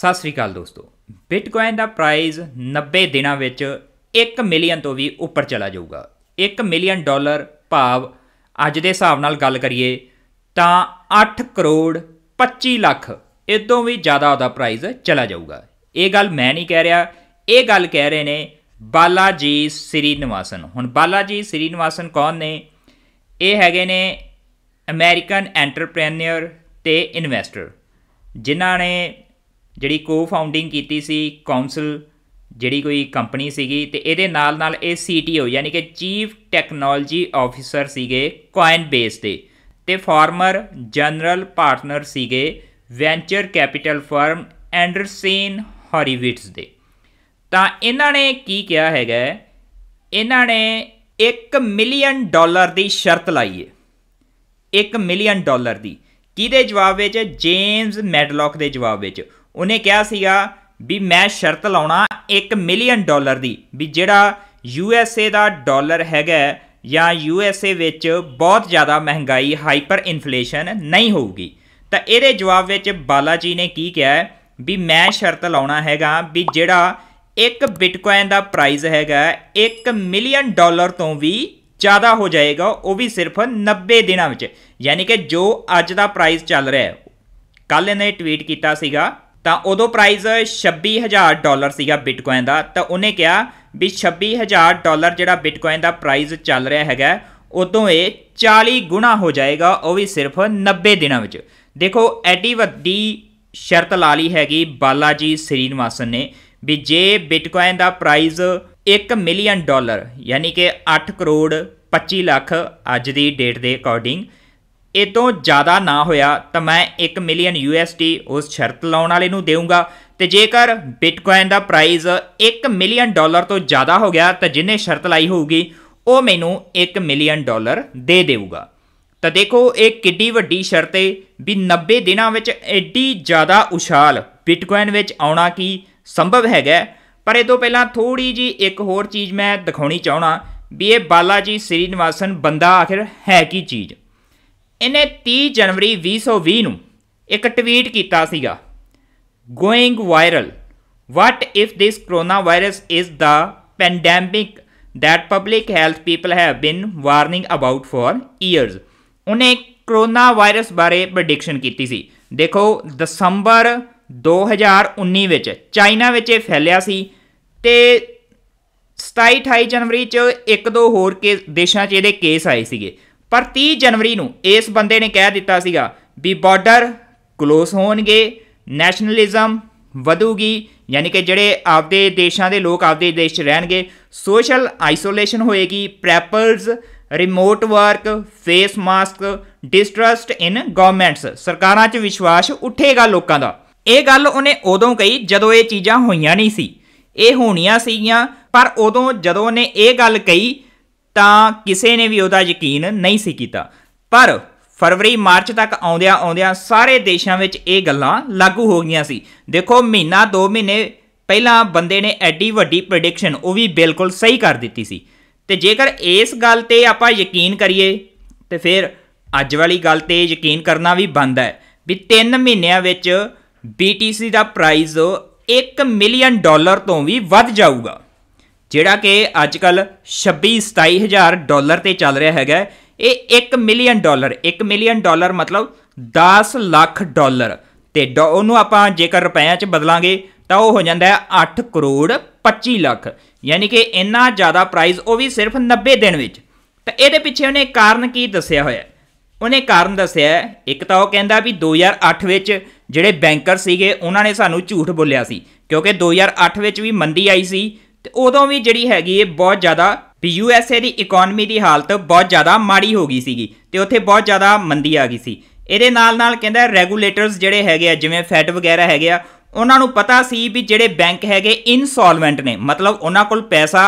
ਸਤਿ ਸ੍ਰੀ ਅਕਾਲ ਦੋਸਤੋ ਬਿਟਕੋਇਨ ਦਾ ਪ੍ਰਾਈਸ 90 ਦਿਨਾਂ ਵਿੱਚ 1 ਮਿਲੀਅਨ ਤੋਂ ਵੀ ਉੱਪਰ ਚਲਾ ਜਾਊਗਾ 1 ਮਿਲੀਅਨ ਡਾਲਰ ਭਾਵ ਅੱਜ ਦੇ ਹਿਸਾਬ ਨਾਲ ਗੱਲ ਕਰੀਏ ਤਾਂ 8 ਕਰੋੜ 25 ਲੱਖ ਇਦੋਂ ਵੀ ਜ਼ਿਆਦਾ ਉਹਦਾ ਪ੍ਰਾਈਸ ਚਲਾ ਜਾਊਗਾ ਇਹ ਗੱਲ ਮੈਂ ਨਹੀਂ ਕਹਿ ਰਿਹਾ ਇਹ ਗੱਲ ਕਹਿ ਰਹੇ ਨੇ ਬਾਲਾਜੀ ਸ੍ਰੀ ਨਿਵਾਸਨ ਹੁਣ ਬਾਲਾਜੀ ਸ੍ਰੀ ਨਿਵਾਸਨ ਕੌਣ ਨੇ ਇਹ ਹੈਗੇ ਨੇ ਅਮਰੀਕਨ ਐਂਟਰਪ੍ਰੈਨਿਅਰ ਤੇ ਇਨਵੈਸਟਰ ਜਿਨ੍ਹਾਂ ਨੇ ਜਿਹੜੀ ਕੋ-ਫਾਊਂਡਿੰਗ ਕੀਤੀ ਸੀ ਕਾਉਂਸਲ ਜਿਹੜੀ ਕੋਈ ਕੰਪਨੀ ਸੀਗੀ ਤੇ ਇਹਦੇ ਨਾਲ ਨਾਲ ਇਹ ਸੀਟੀਓ ਯਾਨੀ ਕਿ ਚੀਫ ਟੈਕਨੋਲੋਜੀ ਆਫੀਸਰ ਸੀਗੇ ਬੇਸ ਦੇ ਤੇ ਫਾਰਮਰ ਜਨਰਲ ਪਾਰਟਨਰ ਸੀਗੇ venture capital firm Andreessen Horowitz ਦੇ ਤਾਂ ਇਹਨਾਂ ਨੇ ਕੀ ਕਿਹਾ ਹੈਗਾ ਇਹਨਾਂ ਨੇ 1 ਮਿਲੀਅਨ ਡਾਲਰ ਦੀ ਸ਼ਰਤ ਲਾਈ ਹੈ 1 ਮਿਲੀਅਨ ਡਾਲਰ ਦੀ ਕਿਹਦੇ ਜਵਾਬ ਵਿੱਚ ਜੇਮਸ ਮੈਡਲੌਕ ਦੇ ਜਵਾਬ ਵਿੱਚ ਉਹਨੇ ਕਿਹਾ ਸੀਗਾ ਵੀ ਮੈਂ ਸ਼ਰਤ ਲਾਉਣਾ 1 ਮਿਲੀਅਨ ਡਾਲਰ ਦੀ ਵੀ ਜਿਹੜਾ ਯੂ ਐਸ ਏ ਦਾ ਡਾਲਰ ਹੈਗਾ ਜਾਂ ਯੂ ਐਸ ਏ ਵਿੱਚ ਬਹੁਤ ਜ਼ਿਆਦਾ ਮਹਿੰਗਾਈ ਹਾਈਪਰ ਇਨਫਲੇਸ਼ਨ ਨਹੀਂ ਹੋਊਗੀ ਤਾਂ ਇਹਦੇ ਜਵਾਬ ਵਿੱਚ ਬਾਲਾਜੀ ਨੇ ਕੀ ਕਿਹਾ ਵੀ ਮੈਂ ਸ਼ਰਤ ਲਾਉਣਾ ਹੈਗਾ ਵੀ ਜਿਹੜਾ ਇੱਕ ਬਿਟਕੋਇਨ ਦਾ ਪ੍ਰਾਈਸ ਹੈਗਾ 1 ਮਿਲੀਅਨ ਡਾਲਰ ਤੋਂ ਵੀ ਜ਼ਿਆਦਾ ਹੋ ਜਾਏਗਾ ਉਹ ਵੀ ਸਿਰਫ 90 ਦਿਨਾਂ ਵਿੱਚ ਯਾਨੀ ਕਿ ਜੋ ਅੱਜ ਦਾ ਪ੍ਰਾਈਸ ਚੱਲ ਰਿਹਾ ਹੈ ਕੱਲ ਇਹਨੇ ਟਵੀਟ ਕੀਤਾ ਸੀਗਾ ਤਾਂ ਉਦੋਂ ਪ੍ਰਾਈਸ 26000 ਡਾਲਰ ਸੀਗਾ ਬਿਟਕੋਇਨ ਦਾ ਤਾਂ ਉਹਨੇ ਕਿਹਾ ਵੀ 26000 ਡਾਲਰ ਜਿਹੜਾ ਬਿਟਕੋਇਨ ਦਾ ਪ੍ਰਾਈਸ ਚੱਲ ਰਿਹਾ ਹੈਗਾ ਉਦੋਂ ਇਹ 40 ਗੁਣਾ ਹੋ ਜਾਏਗਾ ਉਹ ਵੀ ਸਿਰਫ 90 ਦਿਨਾਂ ਵਿੱਚ ਦੇਖੋ ਐਡੀ ਵੱਡੀ ਸ਼ਰਤ ਲਾ ਲਈ ਹੈਗੀ ਬਾਲਾਜੀ ਸ੍ਰੀਨਵਾਸਨ ਨੇ ਵੀ ਜੇ ਬਿਟਕੋਇਨ ਦਾ ਪ੍ਰਾਈਸ 1 ਮਿਲੀਅਨ ਡਾਲਰ ਯਾਨੀ ਕਿ 8 ਕਰੋੜ 25 ਲੱਖ ਅੱਜ ਦੀ ਡੇਟ ਦੇ ਅਕੋਰਡਿੰਗ ਇਹ ਤੋਂ ਜ਼ਿਆਦਾ ਨਾ ਹੋਇਆ ਤਾਂ ਮੈਂ 1 ਮਿਲੀਅਨ ਯੂਐਸਡੀ ਉਸ ਸ਼ਰਤ ਲਾਉਣ ਵਾਲੇ ਨੂੰ ਦੇਵਾਂਗਾ ਤੇ ਜੇਕਰ ਬਿਟਕੋਇਨ ਦਾ ਪ੍ਰਾਈਸ 1 ਮਿਲੀਅਨ ਡਾਲਰ ਤੋਂ ਜ਼ਿਆਦਾ ਹੋ ਗਿਆ ਤਾਂ ਜਿਨੇ ਸ਼ਰਤ ਲਾਈ ਹੋਊਗੀ ਉਹ ਮੈਨੂੰ 1 ਮਿਲੀਅਨ ਡਾਲਰ ਦੇ ਦੇਊਗਾ ਤਾਂ ਦੇਖੋ ਇਹ ਕਿੱਡੀ ਵੱਡੀ ਸ਼ਰਤ ਹੈ ਵੀ 90 ਦਿਨਾਂ ਵਿੱਚ ਐਡੀ ਜ਼ਿਆਦਾ ਉਛਾਲ ਬਿਟਕੋਇਨ ਵਿੱਚ ਆਉਣਾ ਕੀ ਸੰਭਵ ਹੈਗਾ ਪਰ ਇਹ ਤੋਂ ਪਹਿਲਾਂ ਥੋੜੀ ਜੀ ਇੱਕ ਹੋਰ ਚੀਜ਼ ਮੈਂ ਦਿਖਾਉਣੀ ਚਾਹਣਾ ਵੀ ਇਹ ਬਾਲਾਜੀ ਸ੍ਰੀਨਿਵਾਸਨ ਬੰਦਾ ਆਖਿਰ ਹੈ ਕੀ ਚੀਜ਼ ਇਹਨੇ 30 ਜਨਵਰੀ 2020 ਨੂੰ ਇੱਕ ਟਵੀਟ ਕੀਤਾ ਸੀਗਾ going viral what if this corona virus is the pandemic that public health people have been warning about for years ਉਹਨੇ ਕਰੋਨਾ ਵਾਇਰਸ ਬਾਰੇ ਪ੍ਰੈਡਿਕਸ਼ਨ ਕੀਤੀ ਸੀ ਦੇਖੋ ਦਸੰਬਰ 2019 ਵਿੱਚ ਚਾਈਨਾ ਵਿੱਚ ਇਹ ਫੈਲਿਆ ਸੀ ਤੇ 27 28 ਜਨਵਰੀ ਚ ਇੱਕ ਦੋ ਹੋਰ ਕੇ ਦੇਸ਼ਾਂ 'ਚ ਇਹਦੇ ਕੇਸ ਆਏ ਸੀਗੇ ਪਰ 30 ਜਨਵਰੀ ਨੂੰ ਇਸ ਬੰਦੇ ਨੇ ਕਹਿ ਦਿੱਤਾ ਸੀਗਾ ਵੀ ਬਾਰਡਰ ਕਲੋਸ ਹੋਣਗੇ ਨੈਸ਼ਨਲਿਜ਼ਮ ਵਧੂਗੀ ਯਾਨੀ ਕਿ ਜਿਹੜੇ ਆਪਦੇ ਦੇਸ਼ਾਂ ਦੇ ਲੋਕ ਆਪਦੇ ਦੇਸ਼ 'ਚ ਰਹਿਣਗੇ ਸੋਸ਼ਲ ਆਈਸੋਲੇਸ਼ਨ ਹੋਏਗੀ preppers remote work face mask distrust in governments ਸਰਕਾਰਾਂ 'ਚ ਵਿਸ਼ਵਾਸ ਉੱਠੇਗਾ ਲੋਕਾਂ ਦਾ ਇਹ ਗੱਲ ਉਹਨੇ ਉਦੋਂ ਕਹੀ ਜਦੋਂ ਇਹ ਚੀਜ਼ਾਂ ਹੋਈਆਂ ਨਹੀਂ ਸੀ ਇਹ ਹੋਣੀਆਂ ਸੀਗੀਆਂ ਪਰ ਉਦੋਂ ਜਦੋਂ ਉਹਨੇ ਇਹ ਗੱਲ ਕਹੀ ਤਾਂ ਕਿਸੇ ਨੇ ਵੀ ਉਹਦਾ ਯਕੀਨ ਨਹੀਂ ਸੀ ਕੀਤਾ ਪਰ ਫਰਵਰੀ ਮਾਰਚ ਤੱਕ ਆਉਂਦਿਆਂ ਆਉਂਦਿਆਂ ਸਾਰੇ ਦੇਸ਼ਾਂ ਵਿੱਚ ਇਹ ਗੱਲਾਂ ਲਾਗੂ ਹੋ ਗਈਆਂ ਸੀ ਦੇਖੋ ਮਹੀਨਾ 2 ਮਹੀਨੇ ਪਹਿਲਾਂ ਬੰਦੇ ਨੇ ਐਡੀ ਵੱਡੀ ਪ੍ਰੈਡਿਕਸ਼ਨ ਉਹ ਵੀ ਬਿਲਕੁਲ ਸਹੀ ਕਰ ਦਿੱਤੀ ਸੀ ਤੇ ਜੇਕਰ ਇਸ ਗੱਲ ਤੇ ਆਪਾਂ ਯਕੀਨ ਕਰੀਏ ਤੇ ਫਿਰ ਅੱਜ ਵਾਲੀ ਗੱਲ ਤੇ ਯਕੀਨ ਕਰਨਾ ਵੀ ਬੰਦ ਹੈ ਵੀ 3 ਮਹੀਨਿਆਂ ਵਿੱਚ BTC ਦਾ ਪ੍ਰਾਈਸ 1 ਮਿਲੀਅਨ ਡਾਲਰ ਤੋਂ ਵੀ ਵੱਧ ਜਾਊਗਾ ਜਿਹੜਾ ਕਿ ਅੱਜ ਕੱਲ 26 27000 ਡਾਲਰ ਤੇ ਚੱਲ ਰਿਹਾ ਹੈਗਾ ਇਹ 1 ਮਿਲੀਅਨ ਡਾਲਰ 1 ਮਿਲੀਅਨ ਡਾਲਰ ਮਤਲਬ 10 ਲੱਖ ਡਾਲਰ ਤੇ ਉਹਨੂੰ ਆਪਾਂ ਜੇਕਰ ਰੁਪਏਾਂ ਚ ਬਦਲਾਂਗੇ ਤਾਂ ਉਹ ਹੋ ਜਾਂਦਾ ਹੈ 8 ਕਰੋੜ 25 ਲੱਖ ਯਾਨੀ ਕਿ ਇੰਨਾ ਜ਼ਿਆਦਾ ਪ੍ਰਾਈਸ ਉਹ ਵੀ ਸਿਰਫ 90 ਦਿਨ ਵਿੱਚ ਤਾਂ ਇਹਦੇ ਪਿੱਛੇ ਉਹਨੇ ਕਾਰਨ ਕੀ ਦੱਸਿਆ ਹੋਇਆ ਉਹਨੇ ਕਾਰਨ ਦੱਸਿਆ ਇੱਕ ਤਾਂ ਉਹ ਕਹਿੰਦਾ ਵੀ 2008 ਵਿੱਚ ਜਿਹੜੇ ਬੈਂਕਰ ਸੀਗੇ ਉਹਨਾਂ ਨੇ ਸਾਨੂੰ ਝੂਠ ਬੋਲਿਆ ਸੀ ਕਿਉਂਕਿ 2008 ਵਿੱਚ ਵੀ ਮੰਦੀ ਆਈ ਸੀ ਤੇ ਉਦੋਂ ਵੀ ਜਿਹੜੀ ਹੈਗੀ ਇਹ ਬਹੁਤ ਜ਼ਿਆਦਾ ਵੀ ਯੂਐਸਏ ਦੀ ਇਕਨੋਮੀ ਦੀ ਹਾਲਤ ਬਹੁਤ ਜ਼ਿਆਦਾ ਮਾੜੀ ਹੋ ਗਈ ਸੀਗੀ ਤੇ ਉੱਥੇ ਬਹੁਤ ਜ਼ਿਆਦਾ ਮੰਦੀ ਆ ਗਈ ਸੀ ਇਹਦੇ ਨਾਲ ਨਾਲ ਕਹਿੰਦਾ ਰੈਗੂਲੇਟਰਸ ਜਿਹੜੇ ਹੈਗੇ ਆ ਜਿਵੇਂ ਫੈਟ ਵਗੈਰਾ ਹੈਗੇ ਆ ਉਹਨਾਂ ਨੂੰ ਪਤਾ ਸੀ ਵੀ ਜਿਹੜੇ ਬੈਂਕ ਹੈਗੇ ਇਨਸੋਲਵੈਂਟ ਨੇ ਮਤਲਬ ਉਹਨਾਂ ਕੋਲ ਪੈਸਾ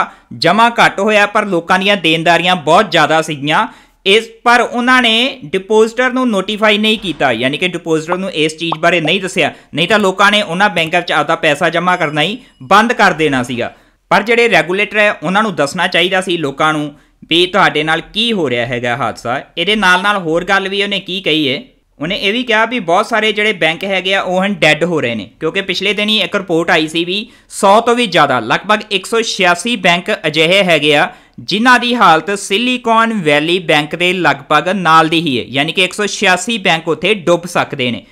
ਜਮ੍ਹਾਂ ਘੱਟ ਹੋਇਆ ਪਰ ਲੋਕਾਂ ਦੀਆਂ ਦੇਣਦਾਰੀਆਂ ਬਹੁਤ ਜ਼ਿਆਦਾ ਸੀਗੀਆਂ ਇਸ ਪਰ ਉਹਨਾਂ ਨੇ ਡਿਪੋਜ਼ਿਟਰ ਨੂੰ ਨੋਟੀਫਾਈ ਨਹੀਂ ਕੀਤਾ ਯਾਨੀ ਕਿ ਡਿਪੋਜ਼ਿਟਰ ਨੂੰ ਇਸ ਚੀਜ਼ ਬਾਰੇ ਨਹੀਂ ਦੱਸਿਆ ਨਹੀਂ ਤਾਂ ਲੋਕਾਂ ਨੇ ਉਹਨਾਂ ਬੈਂਕਾਂ ਵਿੱਚ ਆਪਦਾ ਪੈਸਾ ਜਮ੍ਹਾਂ ਕਰਨਾ ਹੀ ਬੰਦ ਕਰ ਦੇਣਾ ਸੀਗਾ ਪਰ ਜਿਹੜੇ ਰੈਗੂਲੇਟਰ ਹੈ ਉਹਨਾਂ ਨੂੰ ਦੱਸਣਾ ਚਾਹੀਦਾ ਸੀ ਲੋਕਾਂ ਨੂੰ ਵੀ ਤੁਹਾਡੇ ਨਾਲ ਕੀ ਹੋ ਰਿਹਾ ਹੈਗਾ ਹਾਦਸਾ ਇਹਦੇ ਨਾਲ ਨਾਲ ਹੋਰ ਗੱਲ ਵੀ ਉਹਨੇ ਕੀ ਕਹੀ ਹੈ ਉਹਨੇ ਇਹ ਵੀ ਕਿਹਾ ਵੀ ਬਹੁਤ ਸਾਰੇ ਜਿਹੜੇ ਬੈਂਕ ਹੈਗੇ ਆ ਉਹ ਹਨ ਡੈੱਡ ਹੋ ਰਹੇ ਨੇ ਕਿਉਂਕਿ ਪਿਛਲੇ ਦਿਨੀ ਇੱਕ ਰਿਪੋਰਟ ਆਈ ਸੀ ਵੀ 100 ਤੋਂ ਵੀ ਜ਼ਿਆਦਾ ਲਗਭਗ 186 ਬੈਂਕ ਅਜਿਹੇ ਹੈਗੇ ਆ ਜਿਨ੍ਹਾਂ ਦੀ ਹਾਲਤ ਸਿਲੀਕਨ ਵੈਲੀ ਬੈਂਕ ਦੇ ਲਗਭਗ ਨਾਲ ਦੀ ਹੀ ਹੈ ਯਾਨੀ ਕਿ 186 ਬੈਂਕ ਉਥੇ ਡੁੱਬ ਸਕਦੇ ਨੇ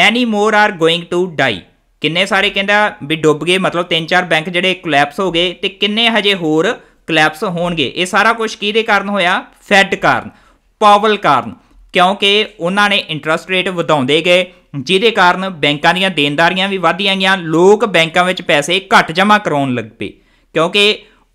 many more are going to die ਕਿੰਨੇ ਸਾਰੇ ਕਹਿੰਦਾ ਵੀ ਡੁੱਬ ਗਏ ਮਤਲਬ 3-4 ਬੈਂਕ ਜਿਹੜੇ ਕੋਲੈਪਸ ਹੋ ਗਏ ਤੇ ਕਿੰਨੇ ਹਜੇ ਹੋਰ ਕੋਲੈਪਸ ਹੋਣਗੇ ਇਹ ਸਾਰਾ ਕੁਝ ਕਿਹਦੇ ਕਾਰਨ ਹੋਇਆ ਫੈਡ ਕਾਰਨ ਪਾਵਲ ਕਾਰਨ ਕਿਉਂਕਿ ਉਹਨਾਂ ਨੇ ਇੰਟਰਸਟ ਰੇਟ ਵਧਾਉਂਦੇ ਗਏ ਜਿਹਦੇ ਕਾਰਨ ਬੈਂਕਾਂ ਦੀਆਂ ਦੇਣਦਾਰੀਆਂ ਵੀ ਵਧੀਆਂ ਗਈਆਂ ਲੋਕ ਬੈਂਕਾਂ ਵਿੱਚ ਪੈਸੇ ਘੱਟ ਜਮ੍ਹਾਂ ਕਰਾਉਣ ਲੱਗ ਪਏ ਕਿਉਂਕਿ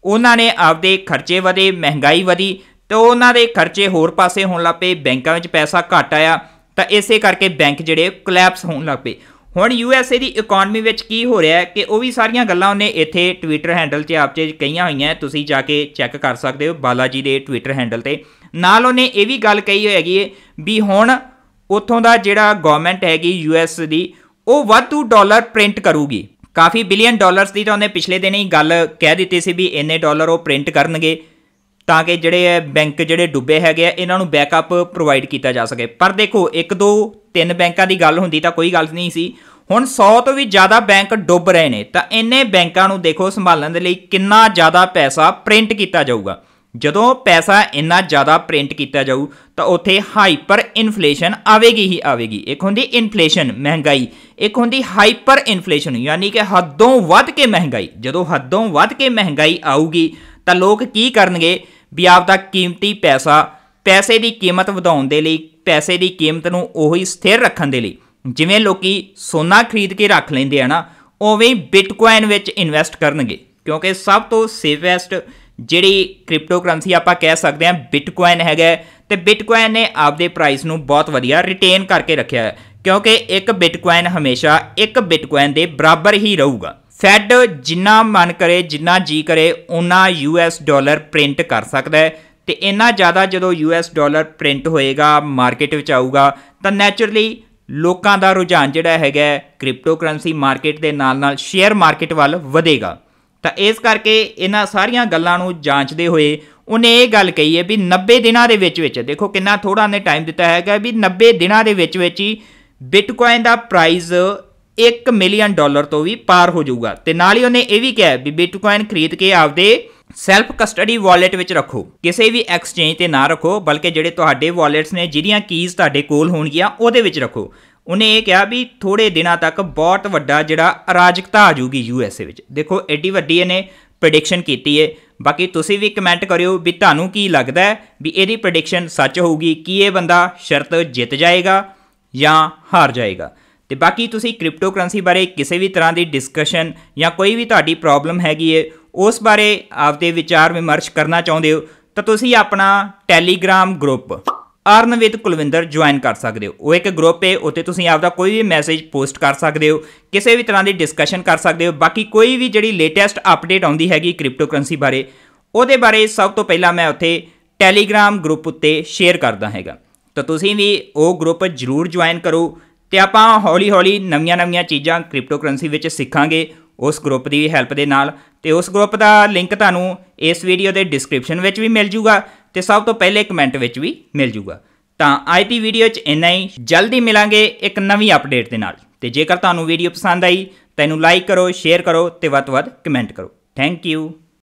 ਉਹਨਾਂ ਨੇ ਆਪਦੇ ਖਰਚੇ ਵਧੇ ਮਹਿੰਗਾਈ ਵਧੀ ਤੇ ਉਹਨਾਂ ਦੇ ਖਰਚੇ ਹੋਰ ਪਾਸੇ ਹੋਣ ਲੱਗ ਪਏ ਬੈਂਕਾਂ ਵਿੱਚ ਪੈਸਾ ਘਟ ਆਇਆ ਤਾਂ ਇਸੇ ਕਰਕੇ ਬੈਂਕ ਜਿਹੜੇ ਕੋਲੈਪਸ ਹੋਣ ਲੱਗ ਪਏ ਹੁਣ ਯੂਐਸਏ ਦੀ ਇਕਨੋਮੀ ਵਿੱਚ ਕੀ ਹੋ ਰਿਹਾ ਹੈ ਕਿ ਉਹ ਵੀ ਸਾਰੀਆਂ ਗੱਲਾਂ ਉਹਨੇ ਇੱਥੇ ਟਵਿੱਟਰ ਹੈਂਡਲ 'ਤੇ ਆਪ 'ਚ ਕਹੀਆਂ ਹੋਈਆਂ ਤੁਸੀਂ ਜਾ ਕੇ ਚੈੱਕ ਕਰ ਸਕਦੇ ਹੋ ਬਾਲਾਜੀ ਦੇ ਟਵਿੱਟਰ ਹੈਂਡਲ ਤੇ ਨਾਲ ਉਹਨੇ ਇਹ ਵੀ ਗੱਲ ਕਹੀ ਹੋਈ ਹੈ ਵੀ ਹੁਣ ਉੱਥੋਂ ਦਾ ਜਿਹੜਾ ਗਵਰਨਮੈਂਟ ਹੈਗੀ ਯੂਐਸ ਦੀ ਉਹ ਵਾਧੂ ਡਾਲਰ ਪ੍ਰਿੰਟ ਕਰੂਗੀ ਕਾਫੀ ਬਿਲੀਅਨ ਡਾਲਰਸ ਦੀ ਤਾਂ ਉਹਨੇ ਪਿਛਲੇ ਦਿਨ ਹੀ ਗੱਲ ਕਹਿ ਦਿੱਤੀ ਸੀ ਵੀ ਇੰਨੇ ਡਾਲਰ ਉਹ ਪ੍ਰਿੰਟ ਕਰਨਗੇ ਤਾਂ ਕਿ ਜਿਹੜੇ ਹੈ ਬੈਂਕ ਜਿਹੜੇ ਡੁੱਬੇ ਹੈਗੇ ਆ ਇਹਨਾਂ ਨੂੰ ਬੈਕਅਪ ਪ੍ਰੋਵਾਈਡ ਕੀਤਾ ਜਾ ਸਕੇ ਪਰ ਦੇਖੋ ਇੱਕ ਦੋ ਤਿੰਨ ਬੈਂਕਾਂ ਦੀ ਗੱਲ ਹੁੰਦੀ ਤਾਂ ਕੋਈ ਗੱਲ ਨਹੀਂ ਸੀ ਹੁਣ 100 ਤੋਂ ਵੀ ਜ਼ਿਆਦਾ ਬੈਂਕ ਡੁੱਬ ਰਹੇ ਨੇ ਤਾਂ ਇੰਨੇ ਬੈਂਕਾਂ ਨੂੰ ਦੇਖੋ ਸੰਭਾਲਣ ਦੇ ਲਈ ਕਿੰਨਾ ਜ਼ਿਆਦਾ ਪੈਸਾ ਪ੍ਰਿੰਟ ਕੀਤਾ ਜਾਊਗਾ ਜਦੋਂ ਪੈਸਾ ਇੰਨਾ ਜ਼ਿਆਦਾ ਪ੍ਰਿੰਟ ਕੀਤਾ ਜਾਊ ਤਾਂ ਉੱਥੇ ਹਾਈਪਰ ਇਨਫਲੇਸ਼ਨ ਆਵੇਗੀ ਹੀ ਆਵੇਗੀ ਇੱਕ ਹੁੰਦੀ ਇਨਫਲੇਸ਼ਨ ਮਹਿੰਗਾਈ ਇੱਕ ਹੁੰਦੀ ਹਾਈਪਰ ਇਨਫਲੇਸ਼ਨ ਯਾਨੀ ਕਿ ਹੱਦੋਂ ਵੱਧ ਕੇ ਮਹਿੰਗਾਈ ਜਦੋਂ ਹੱਦੋਂ ਵੱਧ ਕੇ ਮਹਿੰਗਾਈ ਆਊਗੀ ਤਾਂ ਲੋਕ ਕੀ ਕਰਨਗੇ ਵੀ ਦਾ ਕੀਮਤੀ ਪੈਸਾ ਪੈਸੇ ਦੀ ਕੀਮਤ ਵਧਾਉਣ ਦੇ ਲਈ ਪੈਸੇ ਦੀ ਕੀਮਤ ਨੂੰ ਉਹੀ ਸਥਿਰ ਰੱਖਣ ਦੇ ਲਈ ਜਿਵੇਂ ਲੋਕੀ ਸੋਨਾ ਖਰੀਦ ਕੇ ਰੱਖ ਲੈਂਦੇ ਆ ਨਾ ਉਵੇਂ ਬਿਟਕੋਇਨ ਵਿੱਚ ਇਨਵੈਸਟ ਕਰਨਗੇ ਕਿਉਂਕਿ ਸਭ ਤੋਂ ਸੇਫੈਸਟ ਜਿਹੜੀ ਕ੍ਰਿਪਟੋਕਰੰਸੀ ਆਪਾਂ ਕਹਿ ਸਕਦੇ ਆ ਬਿਟਕੋਇਨ ਹੈਗਾ ਤੇ ਬਿਟਕੋਇਨ ਨੇ ਆਪਦੇ ਪ੍ਰਾਈਸ ਨੂੰ ਬਹੁਤ ਵਧੀਆ ਰਿਟੇਨ ਕਰਕੇ ਰੱਖਿਆ ਹੈ ਕਿਉਂਕਿ ਇੱਕ ਬਿਟਕੋਇਨ ਹਮੇਸ਼ਾ ਇੱਕ ਬਿਟਕੋਇਨ ਦੇ ਬਰਾਬਰ ਹੀ ਰਹੂਗਾ ਫੈਡ ਜਿੰਨਾ ਮਨ ਕਰੇ ਜਿੰਨਾ ਜੀ ਕਰੇ ਉਹਨਾਂ ਯੂਐਸ ਡਾਲਰ ਪ੍ਰਿੰਟ ਕਰ ਸਕਦਾ ਹੈ ਤੇ ਇੰਨਾ ਜ਼ਿਆਦਾ ਜਦੋਂ ਯੂਐਸ ਡਾਲਰ ਪ੍ਰਿੰਟ ਹੋਏਗਾ ਮਾਰਕੀਟ ਵਿੱਚ ਆਊਗਾ ਤਾਂ ਨੇਚਰਲੀ ਲੋਕਾਂ ਦਾ ਰੁਝਾਨ ਜਿਹੜਾ ਹੈਗਾ ਕ੍ਰਿਪਟੋ ਕਰੰਸੀ ਮਾਰਕੀਟ ਦੇ ਨਾਲ-ਨਾਲ ਸ਼ੇਅਰ ਮਾਰਕੀਟ ਵੱਲ ਵਧੇਗਾ ਤਾਂ ਇਸ ਕਰਕੇ ਇਹਨਾਂ ਸਾਰੀਆਂ ਗੱਲਾਂ ਨੂੰ ਜਾਂਚਦੇ ਹੋਏ ਉਹਨੇ ਇਹ ਗੱਲ ਕਹੀ ਹੈ ਵੀ 90 ਦਿਨਾਂ ਦੇ ਵਿੱਚ ਵਿੱਚ ਦੇਖੋ ਕਿੰਨਾ ਥੋੜਾ ਨੇ ਟਾਈਮ ਦਿੱਤਾ ਹੈਗਾ ਵੀ 90 ਦਿਨਾਂ ਦੇ ਵਿੱਚ ਵਿੱਚ ਹੀ ਬਿਟਕੋਇਨ ਦਾ ਪ੍ਰਾਈਸ 1 ਮਿਲੀਅਨ ਡਾਲਰ ਤੋਂ ਵੀ ਪਾਰ ਹੋ ਜਾਊਗਾ ਤੇ ਨਾਲ ਹੀ ਉਹਨੇ ਇਹ ਵੀ ਕਿਹਾ ਵੀ ਬਿਟਕੋਇਨ ਖਰੀਦ ਕੇ ਆਪਦੇ ਸੈਲਫ ਕਸਟਡੀ ਵਾਲਟ ਵਿੱਚ ਰੱਖੋ ਕਿਸੇ ਵੀ ਐਕਸਚੇਂਜ ਤੇ ਨਾ ਰੱਖੋ ਬਲਕਿ ਜਿਹੜੇ ਤੁਹਾਡੇ ਵਾਲਟਸ ਨੇ ਜਿਹੜੀਆਂ ਕੀਜ਼ ਤੁਹਾਡੇ ਕੋਲ ਹੋਣਗੀਆਂ ਉਹਦੇ ਵਿੱਚ ਰੱਖੋ ਉਹਨੇ ਇਹ ਕਿਹਾ ਵੀ ਥੋੜੇ ਦਿਨਾਂ ਤੱਕ ਬਹੁਤ ਵੱਡਾ ਜਿਹੜਾ ਅਰਾਜਕਤਾ ਆ ਜੂਗੀ ਯੂਐਸਏ ਵਿੱਚ ਦੇਖੋ ਐਡੀ ਵੱਡੀ ਇਹਨੇ ਪ੍ਰੈਡਿਕਸ਼ਨ ਕੀਤੀ ਹੈ ਬਾਕੀ ਤੁਸੀਂ ਵੀ ਕਮੈਂਟ ਕਰਿਓ ਵੀ ਤੁਹਾਨੂੰ ਕੀ ਲੱਗਦਾ ਹੈ ਵੀ ਇਹਦੀ ਪ੍ਰੈਡਿਕਸ਼ਨ ਸੱਚ ਹੋਊਗੀ ਕੀ ਇਹ ਬੰਦਾ ਸ਼ਰਤ ਜਿੱਤ ਜਾਏਗਾ ਜਾਂ ਹਾਰ ਜਾਏਗਾ ਤੇ ਬਾਕੀ ਤੁਸੀਂ ਕ੍ਰਿਪਟੋ ਕਰੰਸੀ ਬਾਰੇ ਕਿਸੇ ਵੀ ਤਰ੍ਹਾਂ ਦੀ ਡਿਸਕਸ਼ਨ ਜਾਂ ਕੋਈ ਵੀ ਤੁਹਾਡੀ ਪ੍ਰੋਬਲਮ ਹੈਗੀ ਏ ਉਸ ਬਾਰੇ ਆਪਦੇ ਵਿਚਾਰ ਵਿਮਰਸ਼ ਕਰਨਾ ਚਾਹੁੰਦੇ ਹੋ ਤਾਂ ਤੁਸੀਂ ਆਪਣਾ Telegram group earn with Kulwinder join ਕਰ ਸਕਦੇ ਹੋ ਉਹ ਇੱਕ ਗਰੁੱਪ ਹੈ ਉੱਤੇ ਤੁਸੀਂ ਆਪਦਾ ਕੋਈ ਵੀ ਮੈਸੇਜ ਪੋਸਟ ਕਰ ਸਕਦੇ ਹੋ ਕਿਸੇ ਵੀ ਤਰ੍ਹਾਂ ਦੀ ਡਿਸਕਸ਼ਨ ਕਰ ਸਕਦੇ ਹੋ ਬਾਕੀ ਕੋਈ ਵੀ ਜਿਹੜੀ ਲੇਟੈਸਟ ਅਪਡੇਟ ਆਉਂਦੀ ਹੈਗੀ ਕ੍ਰਿਪਟੋ ਕਰੰਸੀ ਬਾਰੇ ਉਹਦੇ ਬਾਰੇ ਸਭ ਤੋਂ ਪਹਿਲਾਂ ਮੈਂ ਉੱਥੇ ਟੈਲੀਗ੍ਰam ਗਰੁੱਪ ਉੱਤੇ ਸ਼ੇਅਰ ਕਰਦਾ ਹੈਗਾ ਤਾਂ ਤੁਸੀਂ ਵੀ ਉਹ ਗਰੁੱਪ ਜਰੂਰ ਜੁਆਇਨ ਕਰੋ ਤੇ ਆਪਾਂ ਹੌਲੀ-ਹੌਲੀ ਨਵੀਆਂ-ਨਵੀਆਂ ਚੀਜ਼ਾਂ ਕ੍ਰਿਪਟੋਕਰੰਸੀ ਵਿੱਚ ਸਿੱਖਾਂਗੇ ਉਸ ਗਰੁੱਪ ਦੀ ਹੈਲਪ ਦੇ ਨਾਲ ਤੇ ਉਸ ਗਰੁੱਪ ਦਾ ਲਿੰਕ ਤੁਹਾਨੂੰ ਇਸ ਵੀਡੀਓ ਦੇ ਡਿਸਕ੍ਰਿਪਸ਼ਨ ਵਿੱਚ ਵੀ ਮਿਲ ਜੂਗਾ ਤੇ ਸਭ ਤੋਂ ਪਹਿਲੇ ਕਮੈਂਟ ਵਿੱਚ ਵੀ ਮਿਲ ਜੂਗਾ ਤਾਂ ਅੱਜ ਦੀ ਵੀਡੀਓ 'ਚ ਇੰਨਾ ਹੀ ਜਲਦੀ ਮਿਲਾਂਗੇ ਇੱਕ ਨਵੀਂ ਅਪਡੇਟ ਦੇ ਨਾਲ ਤੇ ਜੇਕਰ ਤੁਹਾਨੂੰ ਵੀਡੀਓ ਪਸੰਦ ਆਈ ਤੈਨੂੰ ਲਾਈਕ ਕਰੋ ਸ਼ੇਅਰ ਕਰੋ ਤੇ ਵੱਧ-ਵੱਧ ਕਮੈਂਟ ਕਰੋ ਥੈਂਕ ਯੂ